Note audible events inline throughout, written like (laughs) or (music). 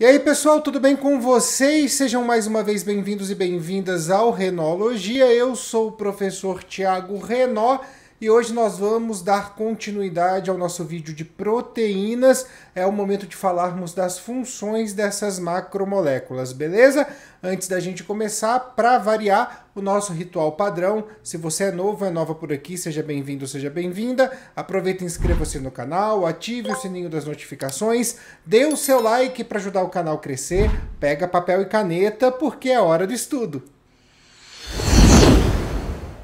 E aí, pessoal, tudo bem com vocês? Sejam mais uma vez bem-vindos e bem-vindas ao Renologia. Eu sou o professor Tiago Renó e hoje nós vamos dar continuidade ao nosso vídeo de proteínas. É o momento de falarmos das funções dessas macromoléculas, beleza? Antes da gente começar, para variar o nosso ritual padrão, se você é novo, é nova por aqui, seja bem-vindo, seja bem-vinda. Aproveita e inscreva-se no canal, ative o sininho das notificações, dê o seu like para ajudar o canal a crescer, pega papel e caneta porque é hora do estudo.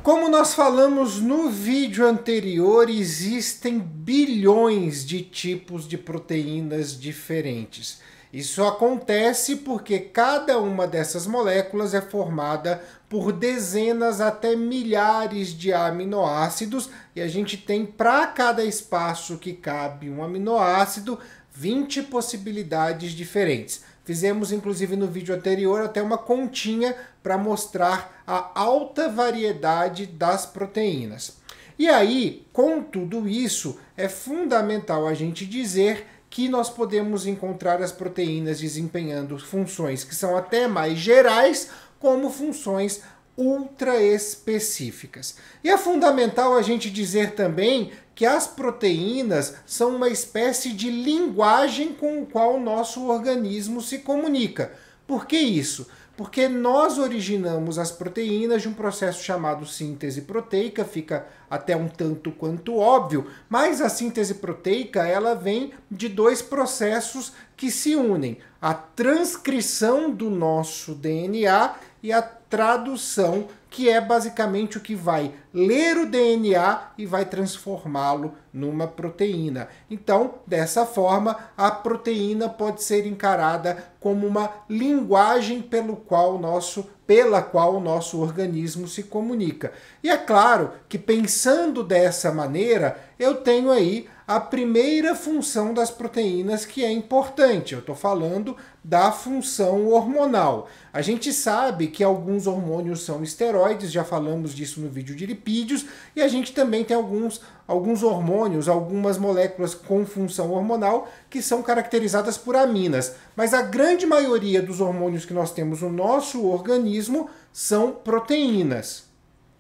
Como nós falamos no vídeo anterior, existem bilhões de tipos de proteínas diferentes. Isso acontece porque cada uma dessas moléculas é formada por dezenas até milhares de aminoácidos e a gente tem para cada espaço que cabe um aminoácido 20 possibilidades diferentes. Fizemos inclusive no vídeo anterior até uma continha para mostrar a alta variedade das proteínas. E aí, com tudo isso, é fundamental a gente dizer que nós podemos encontrar as proteínas desempenhando funções que são até mais gerais, como funções ultra específicas. E é fundamental a gente dizer também que as proteínas são uma espécie de linguagem com o qual o nosso organismo se comunica. Por que isso? Porque nós originamos as proteínas de um processo chamado síntese proteica, fica até um tanto quanto óbvio, mas a síntese proteica ela vem de dois processos que se unem: a transcrição do nosso DNA e a tradução, que é basicamente o que vai ler o DNA e vai transformá-lo numa proteína. Então, dessa forma, a proteína pode ser encarada como uma linguagem pelo qual nosso pela qual o nosso organismo se comunica. E é claro que pensando dessa maneira, eu tenho aí a primeira função das proteínas que é importante. Eu estou falando da função hormonal. A gente sabe que alguns hormônios são esteroides, já falamos disso no vídeo de lipídios e a gente também tem alguns, alguns hormônios, algumas moléculas com função hormonal que são caracterizadas por aminas. Mas a grande maioria dos hormônios que nós temos no nosso organismo são proteínas.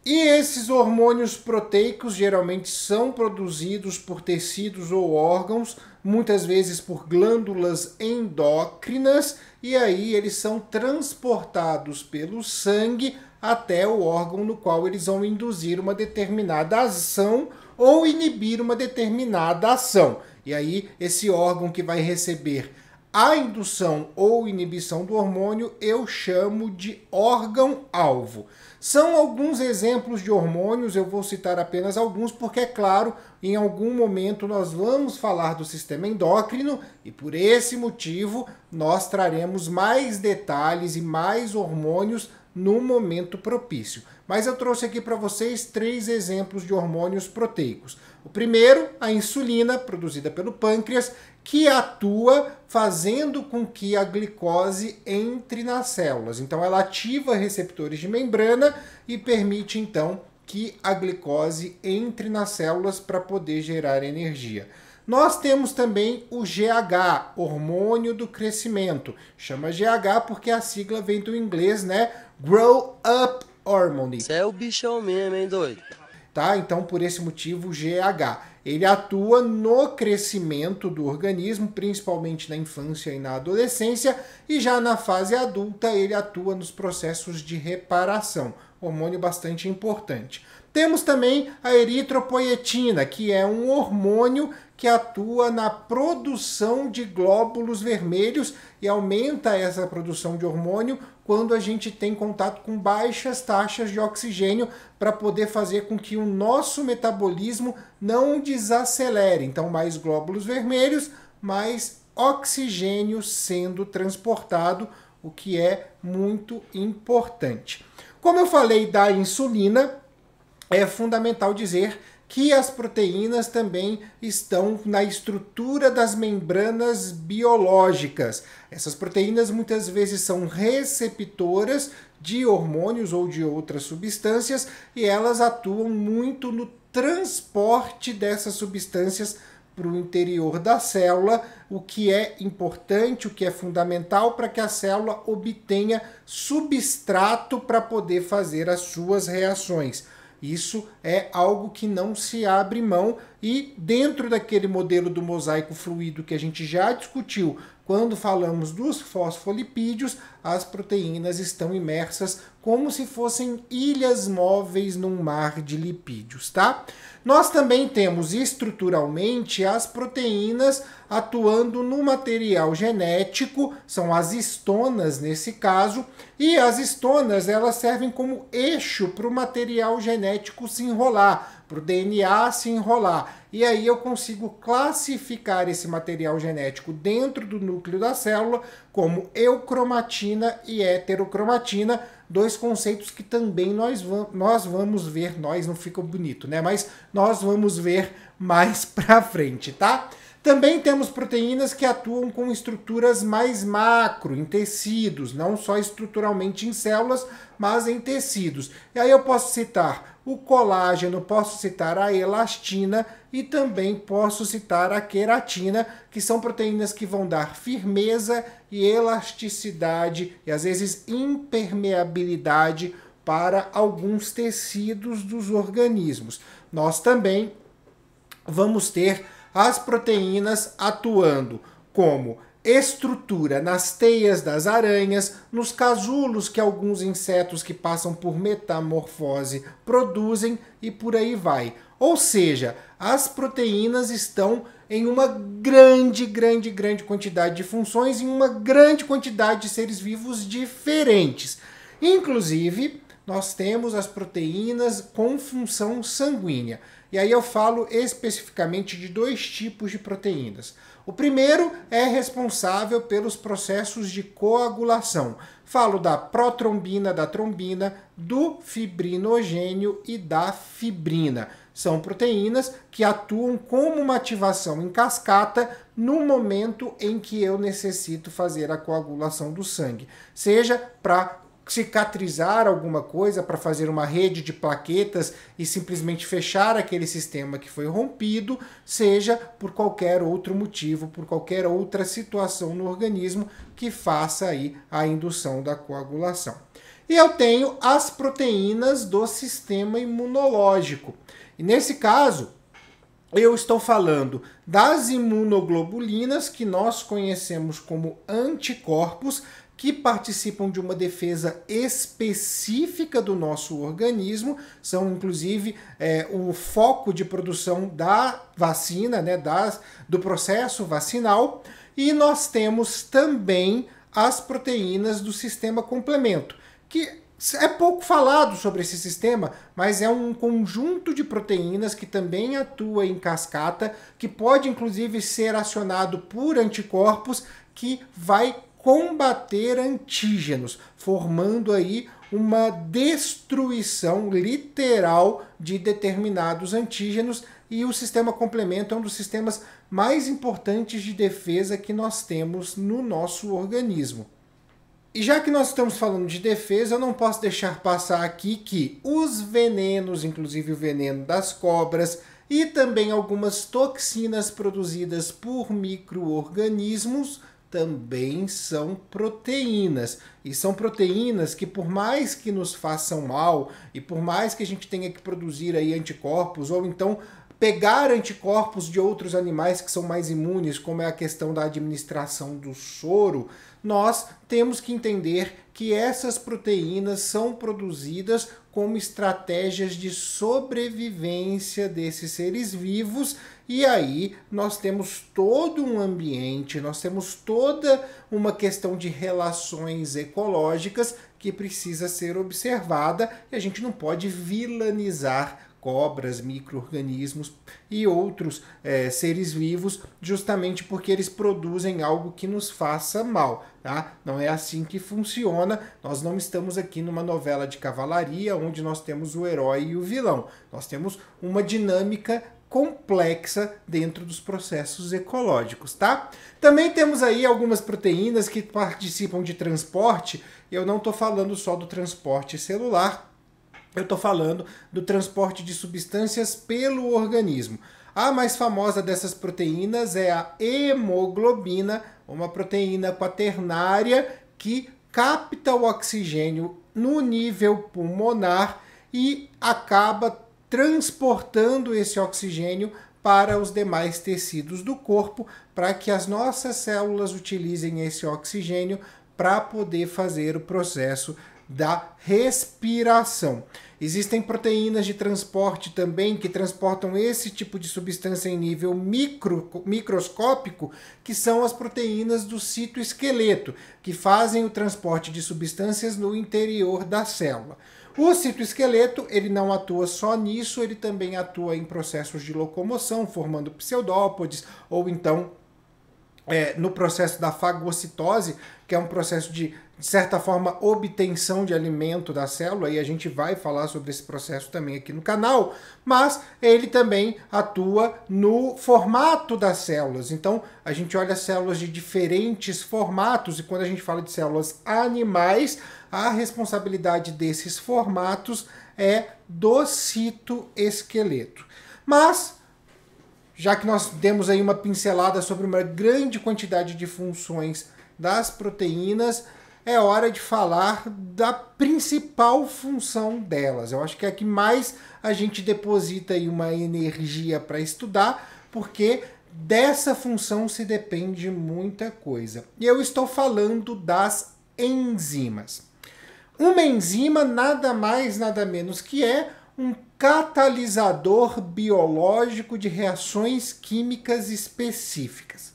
E esses hormônios proteicos geralmente são produzidos por tecidos ou órgãos, muitas vezes por glândulas endócrinas, e aí eles são transportados pelo sangue até o órgão no qual eles vão induzir uma determinada ação ou inibir uma determinada ação. E aí, esse órgão que vai receber a indução ou inibição do hormônio eu chamo de órgão-alvo. São alguns exemplos de hormônios, eu vou citar apenas alguns, porque, é claro, em algum momento nós vamos falar do sistema endócrino e por esse motivo nós traremos mais detalhes e mais hormônios no momento propício. Mas eu trouxe aqui para vocês três exemplos de hormônios proteicos. O primeiro, a insulina, produzida pelo pâncreas, que atua fazendo com que a glicose entre nas células. Então ela ativa receptores de membrana e permite então que a glicose entre nas células para poder gerar energia. Nós temos também o GH, hormônio do crescimento. Chama GH porque a sigla vem do inglês, né? Grow Up Hormone. Isso é o bichão mesmo, hein, doido? Tá? Então, por esse motivo, o GH. Ele atua no crescimento do organismo, principalmente na infância e na adolescência, e já na fase adulta ele atua nos processos de reparação, hormônio bastante importante. Temos também a eritropoietina, que é um hormônio que atua na produção de glóbulos vermelhos e aumenta essa produção de hormônio quando a gente tem contato com baixas taxas de oxigênio para poder fazer com que o nosso metabolismo não desacelere. Então, mais glóbulos vermelhos, mais oxigênio sendo transportado, o que é muito importante. Como eu falei da insulina, é fundamental dizer que as proteínas também estão na estrutura das membranas biológicas. Essas proteínas muitas vezes são receptoras de hormônios ou de outras substâncias e elas atuam muito no transporte dessas substâncias para o interior da célula, o que é importante, o que é fundamental para que a célula obtenha substrato para poder fazer as suas reações. Isso é algo que não se abre mão e dentro daquele modelo do mosaico fluido que a gente já discutiu, quando falamos dos fosfolipídios, as proteínas estão imersas como se fossem ilhas móveis num mar de lipídios, tá? Nós também temos estruturalmente as proteínas atuando no material genético, são as estonas nesse caso, e as estonas elas servem como eixo para o material genético se enrolar para o DNA se enrolar. E aí eu consigo classificar esse material genético dentro do núcleo da célula como eucromatina e heterocromatina, dois conceitos que também nós, va nós vamos ver, nós não fica bonito, né? Mas nós vamos ver mais (laughs) para frente, tá? Também temos proteínas que atuam com estruturas mais macro, em tecidos, não só estruturalmente em células, mas em tecidos. E aí eu posso citar o colágeno, posso citar a elastina e também posso citar a queratina, que são proteínas que vão dar firmeza e elasticidade e às vezes impermeabilidade para alguns tecidos dos organismos. Nós também vamos ter as proteínas atuando como estrutura nas teias das aranhas, nos casulos que alguns insetos que passam por metamorfose produzem e por aí vai. Ou seja, as proteínas estão em uma grande, grande, grande quantidade de funções em uma grande quantidade de seres vivos diferentes. Inclusive, nós temos as proteínas com função sanguínea. E aí eu falo especificamente de dois tipos de proteínas. O primeiro é responsável pelos processos de coagulação. Falo da protrombina, da trombina, do fibrinogênio e da fibrina. São proteínas que atuam como uma ativação em cascata no momento em que eu necessito fazer a coagulação do sangue, seja para cicatrizar alguma coisa para fazer uma rede de plaquetas e simplesmente fechar aquele sistema que foi rompido, seja por qualquer outro motivo, por qualquer outra situação no organismo que faça aí a indução da coagulação. E eu tenho as proteínas do sistema imunológico. E nesse caso, eu estou falando das imunoglobulinas que nós conhecemos como anticorpos que participam de uma defesa específica do nosso organismo, são inclusive é, o foco de produção da vacina, né, das, do processo vacinal, e nós temos também as proteínas do sistema complemento, que é pouco falado sobre esse sistema, mas é um conjunto de proteínas que também atua em cascata, que pode inclusive ser acionado por anticorpos que vai combater antígenos, formando aí uma destruição literal de determinados antígenos e o sistema complemento é um dos sistemas mais importantes de defesa que nós temos no nosso organismo. E já que nós estamos falando de defesa, eu não posso deixar passar aqui que os venenos, inclusive o veneno das cobras, e também algumas toxinas produzidas por micro-organismos, também são proteínas. E são proteínas que, por mais que nos façam mal, e por mais que a gente tenha que produzir aí anticorpos, ou então pegar anticorpos de outros animais que são mais imunes, como é a questão da administração do soro, nós temos que entender que essas proteínas são produzidas como estratégias de sobrevivência desses seres vivos, e aí nós temos todo um ambiente, nós temos toda uma questão de relações ecológicas que precisa ser observada e a gente não pode vilanizar cobras, micro-organismos e outros é, seres vivos, justamente porque eles produzem algo que nos faça mal. Tá? Não é assim que funciona. Nós não estamos aqui numa novela de cavalaria onde nós temos o herói e o vilão. Nós temos uma dinâmica complexa dentro dos processos ecológicos, tá? Também temos aí algumas proteínas que participam de transporte. Eu não estou falando só do transporte celular, eu estou falando do transporte de substâncias pelo organismo. A mais famosa dessas proteínas é a hemoglobina, uma proteína quaternária que capta o oxigênio no nível pulmonar e acaba transportando esse oxigênio para os demais tecidos do corpo, para que as nossas células utilizem esse oxigênio para poder fazer o processo da respiração. Existem proteínas de transporte também que transportam esse tipo de substância em nível micro, microscópico, que são as proteínas do citoesqueleto, que fazem o transporte de substâncias no interior da célula. O citoesqueleto, ele não atua só nisso, ele também atua em processos de locomoção, formando pseudópodes ou então é, no processo da fagocitose, que é um processo de, de certa forma, obtenção de alimento da célula, e a gente vai falar sobre esse processo também aqui no canal, mas ele também atua no formato das células. Então, a gente olha células de diferentes formatos, e quando a gente fala de células animais, a responsabilidade desses formatos é do citoesqueleto. Mas já que nós demos aí uma pincelada sobre uma grande quantidade de funções das proteínas, é hora de falar da principal função delas. Eu acho que é a que mais a gente deposita aí uma energia para estudar, porque dessa função se depende muita coisa. E eu estou falando das enzimas. Uma enzima nada mais, nada menos que é um catalisador biológico de reações químicas específicas.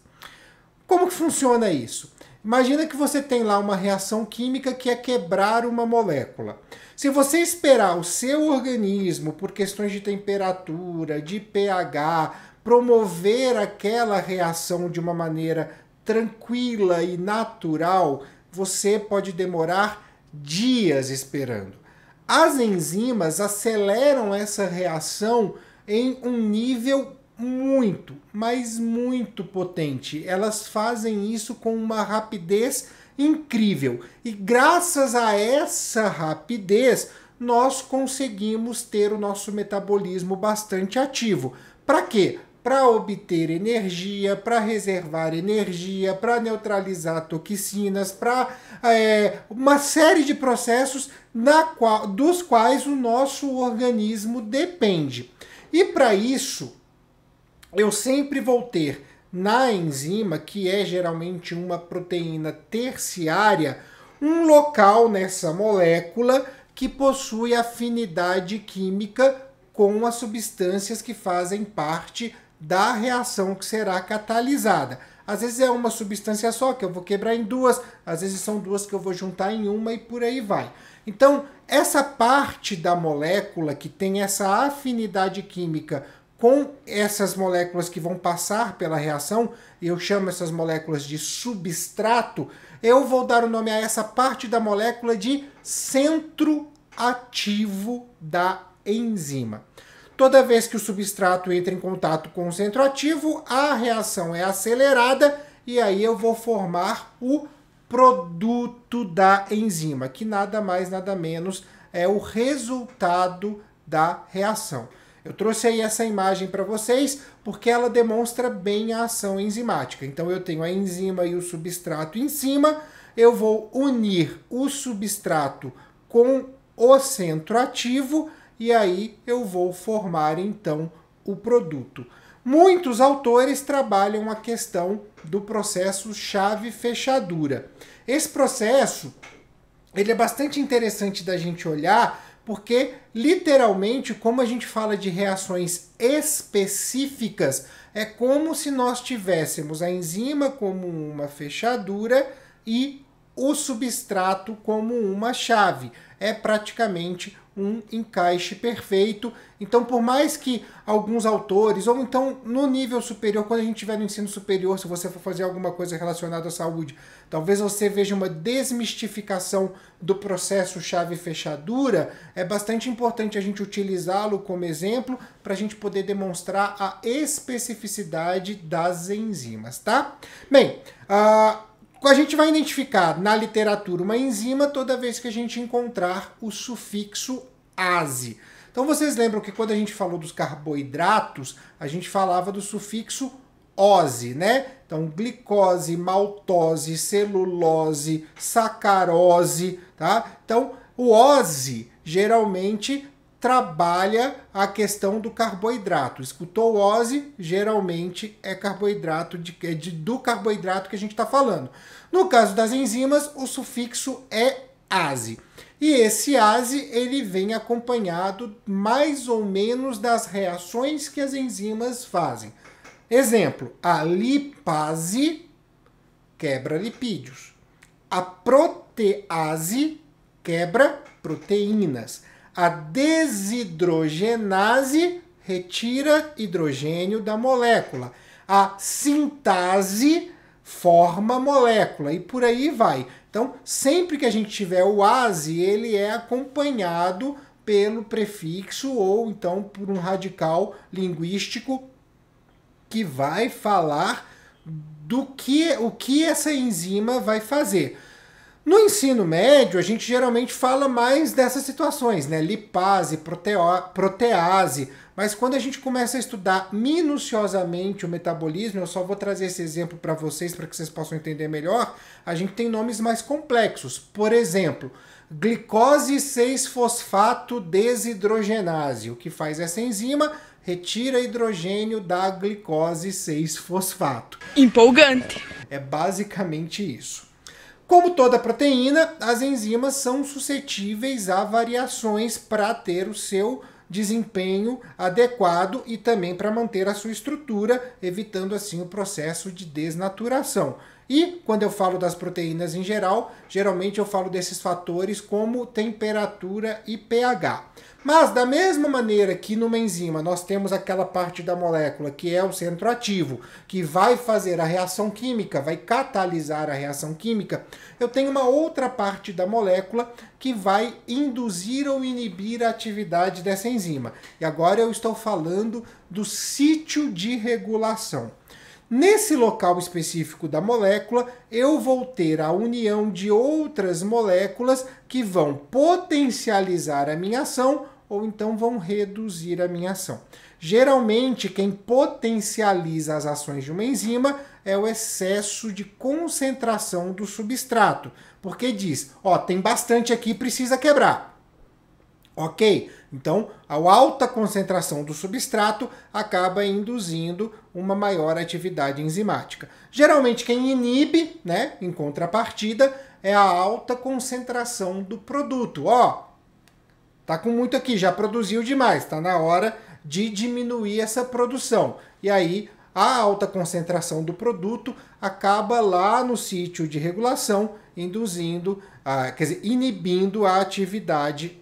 Como que funciona isso? Imagina que você tem lá uma reação química que é quebrar uma molécula. Se você esperar o seu organismo, por questões de temperatura, de pH, promover aquela reação de uma maneira tranquila e natural, você pode demorar dias esperando. As enzimas aceleram essa reação em um nível muito, mas muito potente. Elas fazem isso com uma rapidez incrível. E graças a essa rapidez, nós conseguimos ter o nosso metabolismo bastante ativo. Para quê? para obter energia, para reservar energia, para neutralizar toxinas, para é, uma série de processos na qual, dos quais o nosso organismo depende. E para isso, eu sempre vou ter na enzima, que é geralmente uma proteína terciária, um local nessa molécula que possui afinidade química com as substâncias que fazem parte da reação que será catalisada. Às vezes é uma substância só que eu vou quebrar em duas, às vezes são duas que eu vou juntar em uma e por aí vai. Então, essa parte da molécula que tem essa afinidade química com essas moléculas que vão passar pela reação, eu chamo essas moléculas de substrato, eu vou dar o nome a essa parte da molécula de centro ativo da enzima. Toda vez que o substrato entra em contato com o centro ativo, a reação é acelerada e aí eu vou formar o produto da enzima, que nada mais, nada menos é o resultado da reação. Eu trouxe aí essa imagem para vocês porque ela demonstra bem a ação enzimática. Então eu tenho a enzima e o substrato em cima, eu vou unir o substrato com o centro ativo e aí eu vou formar então o produto. Muitos autores trabalham a questão do processo chave-fechadura. Esse processo ele é bastante interessante da gente olhar porque literalmente, como a gente fala de reações específicas, é como se nós tivéssemos a enzima como uma fechadura e o substrato como uma chave. É praticamente um encaixe perfeito. Então, por mais que alguns autores, ou então no nível superior, quando a gente tiver no ensino superior, se você for fazer alguma coisa relacionada à saúde, talvez você veja uma desmistificação do processo chave-fechadura, é bastante importante a gente utilizá-lo como exemplo para a gente poder demonstrar a especificidade das enzimas, tá? Bem, a uh, a gente vai identificar na literatura uma enzima toda vez que a gente encontrar o sufixo ase. Então vocês lembram que quando a gente falou dos carboidratos, a gente falava do sufixo ose, né? Então, glicose, maltose, celulose, sacarose, tá? Então, o ose geralmente trabalha a questão do carboidrato. Escutou OSE, geralmente é carboidrato de, é de, do carboidrato que a gente está falando. No caso das enzimas, o sufixo é ASE. E esse ASE ele vem acompanhado mais ou menos das reações que as enzimas fazem. Exemplo, a lipase quebra lipídios. A protease quebra proteínas. A desidrogenase retira hidrogênio da molécula. A sintase forma molécula e por aí vai. Então, sempre que a gente tiver o ASE, ele é acompanhado pelo prefixo ou então por um radical linguístico que vai falar do que o que essa enzima vai fazer. No ensino médio, a gente geralmente fala mais dessas situações, né? Lipase, protease. Mas quando a gente começa a estudar minuciosamente o metabolismo, eu só vou trazer esse exemplo para vocês para que vocês possam entender melhor. A gente tem nomes mais complexos. Por exemplo, glicose 6-fosfato desidrogenase. O que faz essa enzima? Retira hidrogênio da glicose 6-fosfato. Empolgante! É basicamente isso. Como toda proteína, as enzimas são suscetíveis a variações para ter o seu desempenho adequado e também para manter a sua estrutura, evitando assim o processo de desnaturação. E quando eu falo das proteínas em geral, geralmente eu falo desses fatores como temperatura e pH. Mas da mesma maneira que numa enzima nós temos aquela parte da molécula que é o centro ativo, que vai fazer a reação química, vai catalisar a reação química, eu tenho uma outra parte da molécula que vai induzir ou inibir a atividade dessa enzima. E agora eu estou falando do sítio de regulação. Nesse local específico da molécula, eu vou ter a união de outras moléculas que vão potencializar a minha ação ou então vão reduzir a minha ação. Geralmente, quem potencializa as ações de uma enzima é o excesso de concentração do substrato, porque diz, ó, tem bastante aqui, precisa quebrar. Ok? Então, a alta concentração do substrato acaba induzindo uma maior atividade enzimática. Geralmente, quem inibe, né, em contrapartida, é a alta concentração do produto. Ó, tá com muito aqui, já produziu demais, tá na hora de diminuir essa produção. E aí, a alta concentração do produto acaba lá no sítio de regulação, induzindo, ah, quer dizer, inibindo a atividade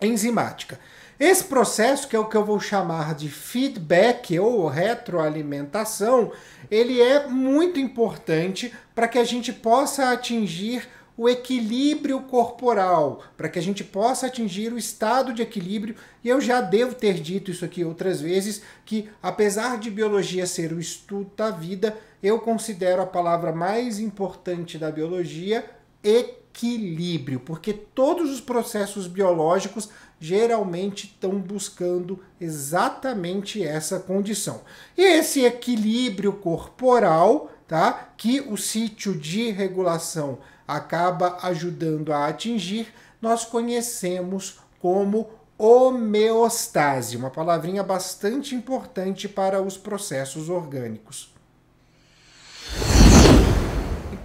enzimática. Esse processo, que é o que eu vou chamar de feedback ou retroalimentação, ele é muito importante para que a gente possa atingir o equilíbrio corporal, para que a gente possa atingir o estado de equilíbrio. E eu já devo ter dito isso aqui outras vezes, que apesar de biologia ser o estudo da vida, eu considero a palavra mais importante da biologia equilíbrio equilíbrio, porque todos os processos biológicos geralmente estão buscando exatamente essa condição. E esse equilíbrio corporal, tá, que o sítio de regulação acaba ajudando a atingir, nós conhecemos como homeostase, uma palavrinha bastante importante para os processos orgânicos.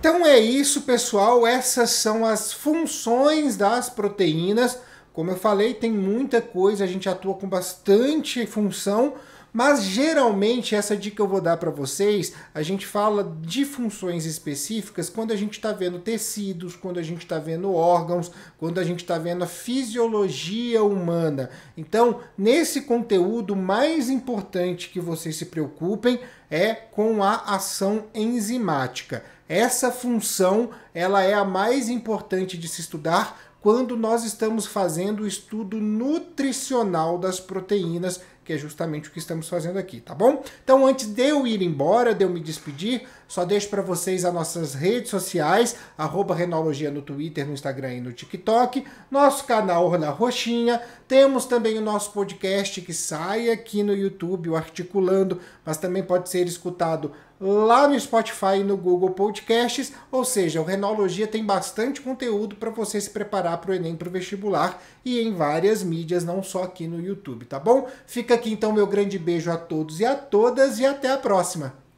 Então é isso, pessoal. Essas são as funções das proteínas. Como eu falei, tem muita coisa, a gente atua com bastante função, mas geralmente essa dica que eu vou dar para vocês, a gente fala de funções específicas quando a gente está vendo tecidos, quando a gente está vendo órgãos, quando a gente está vendo a fisiologia humana. Então, nesse conteúdo, o mais importante que vocês se preocupem é com a ação enzimática. Essa função ela é a mais importante de se estudar quando nós estamos fazendo o estudo nutricional das proteínas que é justamente o que estamos fazendo aqui, tá bom? Então, antes de eu ir embora, de eu me despedir, só deixo para vocês as nossas redes sociais, arroba Renologia no Twitter, no Instagram e no TikTok, nosso canal na Roxinha, temos também o nosso podcast que sai aqui no YouTube, o Articulando, mas também pode ser escutado lá no Spotify e no Google Podcasts, ou seja, o Renologia tem bastante conteúdo para você se preparar para o Enem, para o vestibular e em várias mídias, não só aqui no YouTube, tá bom? Fica aqui então meu grande beijo a todos e a todas e até a próxima.